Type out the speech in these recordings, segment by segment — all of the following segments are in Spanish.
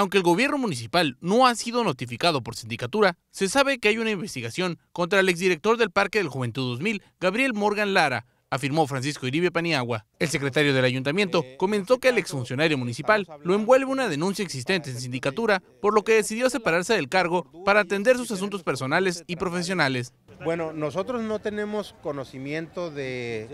Aunque el gobierno municipal no ha sido notificado por sindicatura, se sabe que hay una investigación contra el exdirector del Parque del Juventud 2000, Gabriel Morgan Lara, afirmó Francisco Iribe Paniagua. El secretario del ayuntamiento eh, comentó que el exfuncionario municipal lo envuelve una denuncia existente en sindicatura, por lo que decidió separarse del cargo para atender sus asuntos personales y profesionales. Bueno, nosotros no tenemos conocimiento de,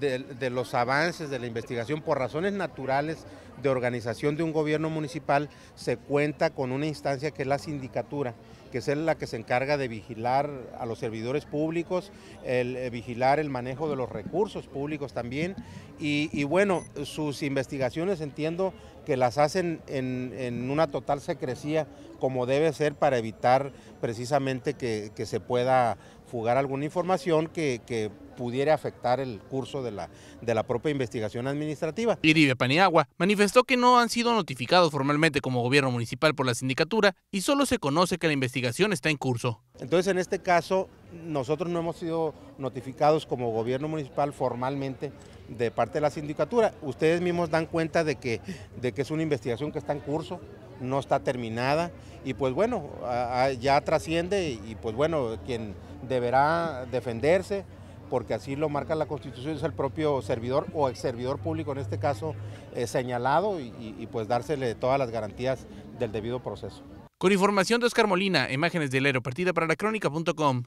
de los avances de la investigación por razones naturales de organización de un gobierno municipal se cuenta con una instancia que es la sindicatura, que es la que se encarga de vigilar a los servidores públicos, el, eh, vigilar el manejo de los recursos públicos también. Y, bueno, sus investigaciones entiendo que las hacen en, una total secrecía como debe ser para evitar precisamente que, que se pueda fugar alguna información que, pudiera afectar el curso de la, de la propia investigación administrativa. Iribe Paniagua manifestó que no han sido notificados formalmente como gobierno municipal por la sindicatura y solo se conoce que la investigación está en curso. Entonces, en este caso, nosotros no hemos sido notificados como gobierno municipal formalmente de parte de la sindicatura. Ustedes mismos dan cuenta de que, de que es una investigación que está en curso, no está terminada y pues bueno, ya trasciende y, pues bueno, quien deberá defenderse, porque así lo marca la Constitución, es el propio servidor o ex servidor público en este caso eh, señalado y, pues dársele todas las garantías del debido proceso. Con información de Oscar Molina, imágenes del partida para la crónica.com.